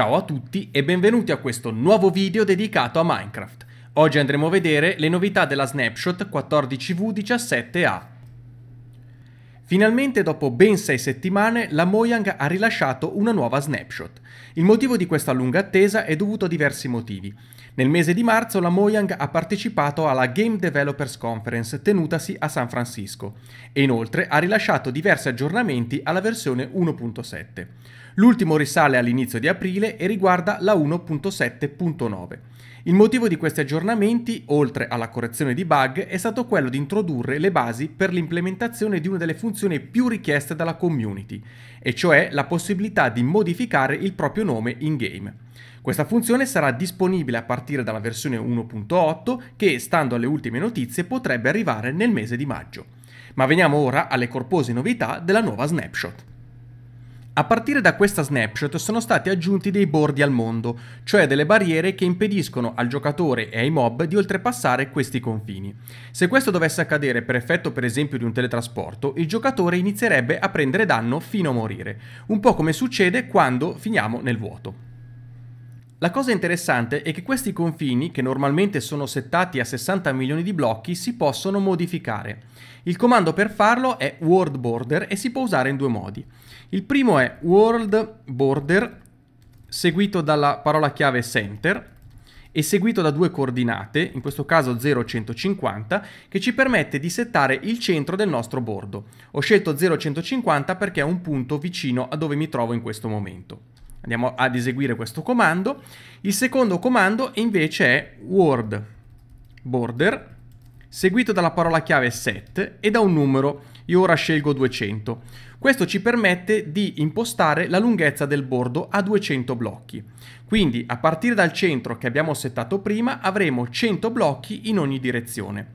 Ciao a tutti e benvenuti a questo nuovo video dedicato a Minecraft. Oggi andremo a vedere le novità della Snapshot 14V17A. Finalmente dopo ben 6 settimane la Mojang ha rilasciato una nuova snapshot. Il motivo di questa lunga attesa è dovuto a diversi motivi. Nel mese di marzo la Mojang ha partecipato alla Game Developers Conference tenutasi a San Francisco e inoltre ha rilasciato diversi aggiornamenti alla versione 1.7. L'ultimo risale all'inizio di aprile e riguarda la 1.7.9. Il motivo di questi aggiornamenti, oltre alla correzione di bug, è stato quello di introdurre le basi per l'implementazione di una delle funzioni più richieste dalla community, e cioè la possibilità di modificare il proprio nome in game. Questa funzione sarà disponibile a partire dalla versione 1.8 che, stando alle ultime notizie, potrebbe arrivare nel mese di maggio. Ma veniamo ora alle corpose novità della nuova snapshot. A partire da questa snapshot sono stati aggiunti dei bordi al mondo, cioè delle barriere che impediscono al giocatore e ai mob di oltrepassare questi confini. Se questo dovesse accadere per effetto per esempio di un teletrasporto, il giocatore inizierebbe a prendere danno fino a morire, un po' come succede quando finiamo nel vuoto. La cosa interessante è che questi confini, che normalmente sono settati a 60 milioni di blocchi, si possono modificare. Il comando per farlo è world border e si può usare in due modi. Il primo è world border seguito dalla parola chiave center e seguito da due coordinate, in questo caso 0 150, che ci permette di settare il centro del nostro bordo. Ho scelto 0 150 perché è un punto vicino a dove mi trovo in questo momento. Andiamo ad eseguire questo comando. Il secondo comando invece è word border seguito dalla parola chiave set e da un numero. Io ora scelgo 200. Questo ci permette di impostare la lunghezza del bordo a 200 blocchi. Quindi a partire dal centro che abbiamo settato prima avremo 100 blocchi in ogni direzione.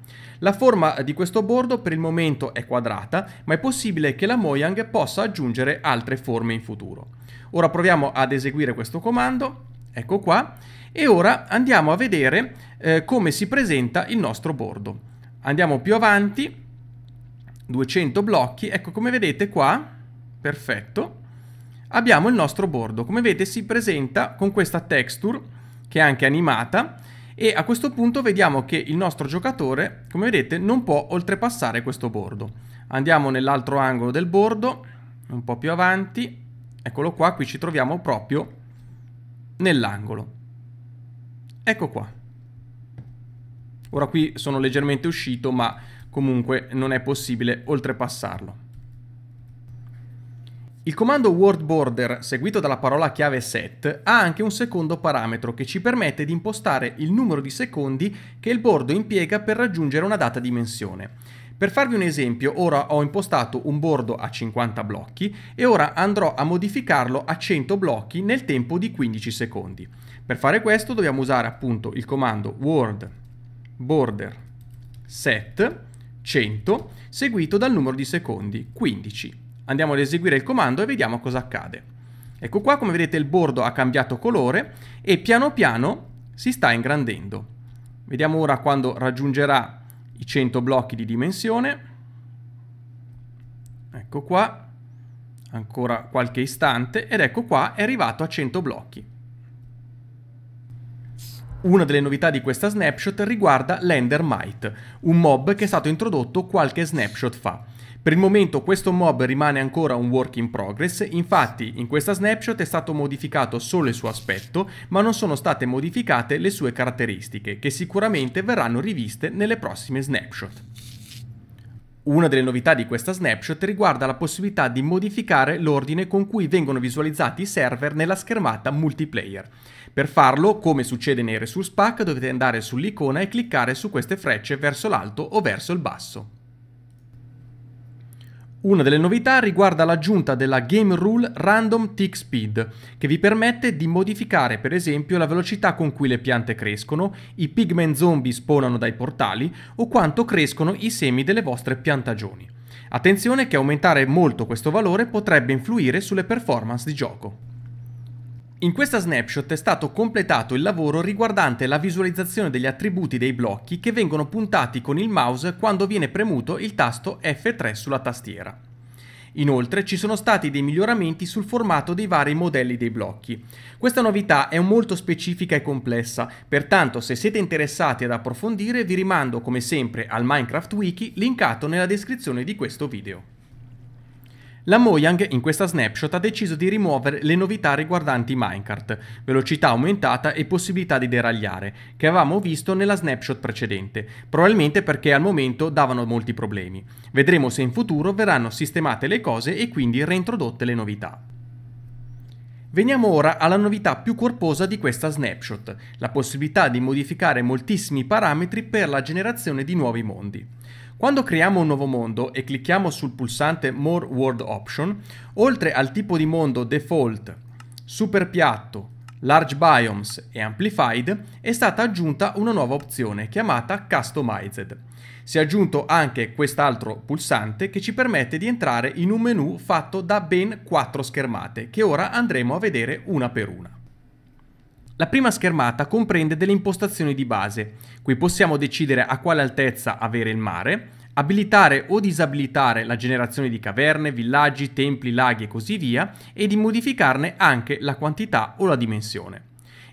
La forma di questo bordo per il momento è quadrata, ma è possibile che la Mojang possa aggiungere altre forme in futuro. Ora proviamo ad eseguire questo comando, ecco qua, e ora andiamo a vedere eh, come si presenta il nostro bordo. Andiamo più avanti, 200 blocchi, ecco come vedete qua, perfetto, abbiamo il nostro bordo. Come vedete si presenta con questa texture che è anche animata, e a questo punto vediamo che il nostro giocatore, come vedete, non può oltrepassare questo bordo. Andiamo nell'altro angolo del bordo, un po' più avanti, eccolo qua, qui ci troviamo proprio nell'angolo. Ecco qua. Ora qui sono leggermente uscito, ma comunque non è possibile oltrepassarlo. Il comando word Border, seguito dalla parola chiave set, ha anche un secondo parametro che ci permette di impostare il numero di secondi che il bordo impiega per raggiungere una data dimensione. Per farvi un esempio, ora ho impostato un bordo a 50 blocchi e ora andrò a modificarlo a 100 blocchi nel tempo di 15 secondi. Per fare questo dobbiamo usare appunto il comando word Border set 100 seguito dal numero di secondi 15 Andiamo ad eseguire il comando e vediamo cosa accade. Ecco qua, come vedete il bordo ha cambiato colore e piano piano si sta ingrandendo. Vediamo ora quando raggiungerà i 100 blocchi di dimensione. Ecco qua, ancora qualche istante ed ecco qua è arrivato a 100 blocchi. Una delle novità di questa snapshot riguarda l'Ender Might, un mob che è stato introdotto qualche snapshot fa. Per il momento questo mob rimane ancora un work in progress, infatti in questa snapshot è stato modificato solo il suo aspetto, ma non sono state modificate le sue caratteristiche, che sicuramente verranno riviste nelle prossime snapshot. Una delle novità di questa snapshot riguarda la possibilità di modificare l'ordine con cui vengono visualizzati i server nella schermata multiplayer. Per farlo, come succede nei resource pack, dovete andare sull'icona e cliccare su queste frecce verso l'alto o verso il basso. Una delle novità riguarda l'aggiunta della Game Rule Random Tick Speed, che vi permette di modificare per esempio la velocità con cui le piante crescono, i pigment zombie spawnano dai portali o quanto crescono i semi delle vostre piantagioni. Attenzione che aumentare molto questo valore potrebbe influire sulle performance di gioco. In questa snapshot è stato completato il lavoro riguardante la visualizzazione degli attributi dei blocchi che vengono puntati con il mouse quando viene premuto il tasto F3 sulla tastiera. Inoltre ci sono stati dei miglioramenti sul formato dei vari modelli dei blocchi. Questa novità è molto specifica e complessa, pertanto se siete interessati ad approfondire vi rimando come sempre al Minecraft Wiki linkato nella descrizione di questo video. La Mojang in questa snapshot ha deciso di rimuovere le novità riguardanti minecart, velocità aumentata e possibilità di deragliare, che avevamo visto nella snapshot precedente, probabilmente perché al momento davano molti problemi. Vedremo se in futuro verranno sistemate le cose e quindi reintrodotte le novità. Veniamo ora alla novità più corposa di questa snapshot, la possibilità di modificare moltissimi parametri per la generazione di nuovi mondi. Quando creiamo un nuovo mondo e clicchiamo sul pulsante More World Option, oltre al tipo di mondo default, super piatto, large biomes e amplified, è stata aggiunta una nuova opzione chiamata Customized. Si è aggiunto anche quest'altro pulsante che ci permette di entrare in un menu fatto da ben quattro schermate che ora andremo a vedere una per una. La prima schermata comprende delle impostazioni di base. Qui possiamo decidere a quale altezza avere il mare, abilitare o disabilitare la generazione di caverne, villaggi, templi, laghi e così via, e di modificarne anche la quantità o la dimensione.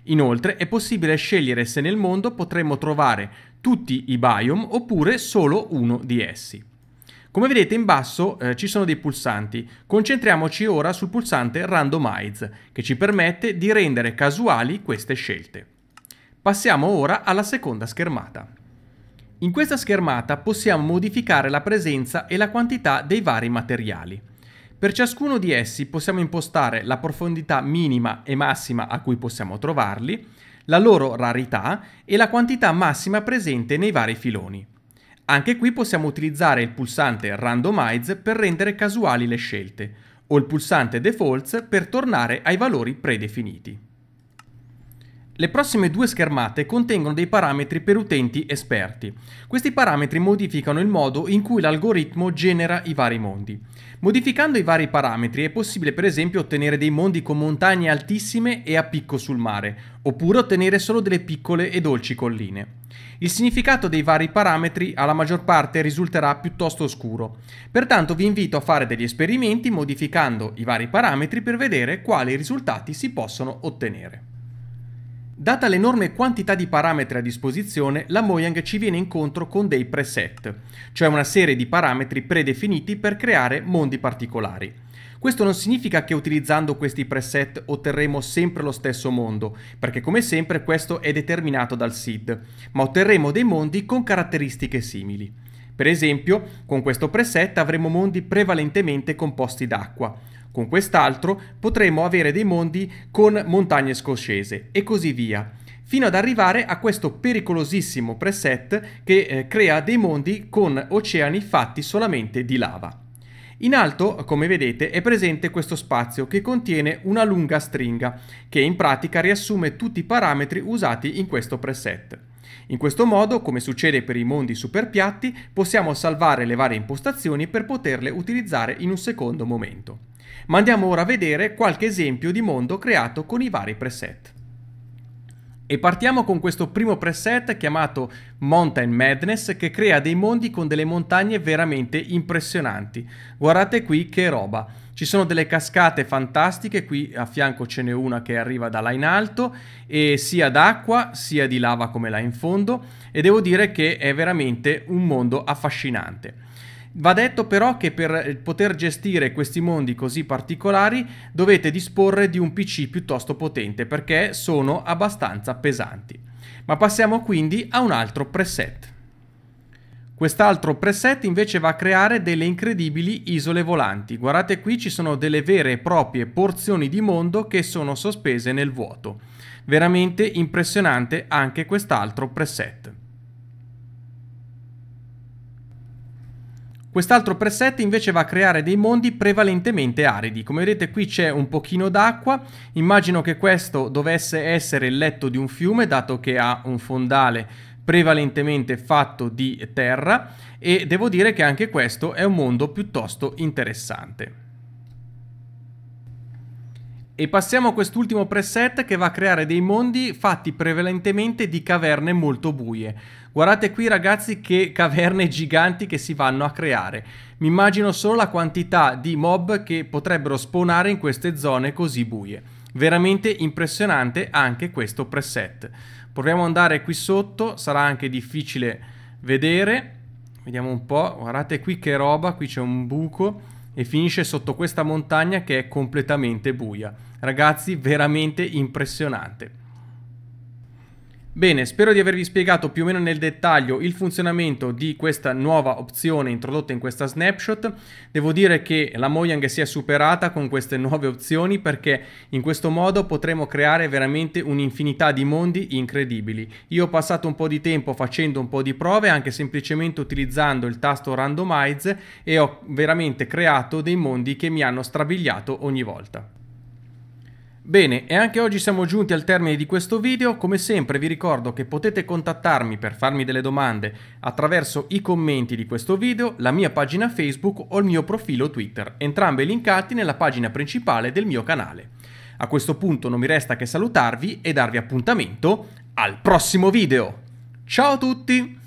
Inoltre è possibile scegliere se nel mondo potremmo trovare tutti i biome oppure solo uno di essi. Come vedete in basso eh, ci sono dei pulsanti. Concentriamoci ora sul pulsante Randomize, che ci permette di rendere casuali queste scelte. Passiamo ora alla seconda schermata. In questa schermata possiamo modificare la presenza e la quantità dei vari materiali. Per ciascuno di essi possiamo impostare la profondità minima e massima a cui possiamo trovarli, la loro rarità e la quantità massima presente nei vari filoni. Anche qui possiamo utilizzare il pulsante Randomize per rendere casuali le scelte, o il pulsante Defaults per tornare ai valori predefiniti. Le prossime due schermate contengono dei parametri per utenti esperti. Questi parametri modificano il modo in cui l'algoritmo genera i vari mondi. Modificando i vari parametri è possibile per esempio ottenere dei mondi con montagne altissime e a picco sul mare, oppure ottenere solo delle piccole e dolci colline. Il significato dei vari parametri alla maggior parte risulterà piuttosto oscuro, pertanto vi invito a fare degli esperimenti modificando i vari parametri per vedere quali risultati si possono ottenere. Data l'enorme quantità di parametri a disposizione, la Mojang ci viene incontro con dei preset, cioè una serie di parametri predefiniti per creare mondi particolari. Questo non significa che utilizzando questi preset otterremo sempre lo stesso mondo, perché come sempre questo è determinato dal SID, ma otterremo dei mondi con caratteristiche simili. Per esempio, con questo preset avremo mondi prevalentemente composti d'acqua, con quest'altro potremo avere dei mondi con montagne scoscese e così via, fino ad arrivare a questo pericolosissimo preset che eh, crea dei mondi con oceani fatti solamente di lava. In alto, come vedete, è presente questo spazio che contiene una lunga stringa che in pratica riassume tutti i parametri usati in questo preset. In questo modo, come succede per i mondi super piatti, possiamo salvare le varie impostazioni per poterle utilizzare in un secondo momento. Ma andiamo ora a vedere qualche esempio di mondo creato con i vari preset. E partiamo con questo primo preset chiamato Mountain Madness che crea dei mondi con delle montagne veramente impressionanti. Guardate qui che roba. Ci sono delle cascate fantastiche, qui a fianco ce n'è una che arriva da là in alto, e sia d'acqua sia di lava come là in fondo, e devo dire che è veramente un mondo affascinante. Va detto però che per poter gestire questi mondi così particolari dovete disporre di un PC piuttosto potente perché sono abbastanza pesanti. Ma passiamo quindi a un altro preset. Quest'altro preset invece va a creare delle incredibili isole volanti. Guardate qui ci sono delle vere e proprie porzioni di mondo che sono sospese nel vuoto. Veramente impressionante anche quest'altro preset. Quest'altro preset invece va a creare dei mondi prevalentemente aridi. Come vedete qui c'è un pochino d'acqua, immagino che questo dovesse essere il letto di un fiume dato che ha un fondale prevalentemente fatto di terra e devo dire che anche questo è un mondo piuttosto interessante. E passiamo a quest'ultimo preset che va a creare dei mondi fatti prevalentemente di caverne molto buie. Guardate qui ragazzi che caverne giganti che si vanno a creare. Mi immagino solo la quantità di mob che potrebbero spawnare in queste zone così buie. Veramente impressionante anche questo preset. Proviamo ad andare qui sotto, sarà anche difficile vedere. Vediamo un po', guardate qui che roba, qui c'è un buco e finisce sotto questa montagna che è completamente buia. Ragazzi, veramente impressionante. Bene, spero di avervi spiegato più o meno nel dettaglio il funzionamento di questa nuova opzione introdotta in questa snapshot. Devo dire che la Mojang si è superata con queste nuove opzioni perché in questo modo potremo creare veramente un'infinità di mondi incredibili. Io ho passato un po' di tempo facendo un po' di prove anche semplicemente utilizzando il tasto randomize e ho veramente creato dei mondi che mi hanno strabiliato ogni volta. Bene, e anche oggi siamo giunti al termine di questo video, come sempre vi ricordo che potete contattarmi per farmi delle domande attraverso i commenti di questo video, la mia pagina Facebook o il mio profilo Twitter, entrambi linkati nella pagina principale del mio canale. A questo punto non mi resta che salutarvi e darvi appuntamento al prossimo video! Ciao a tutti!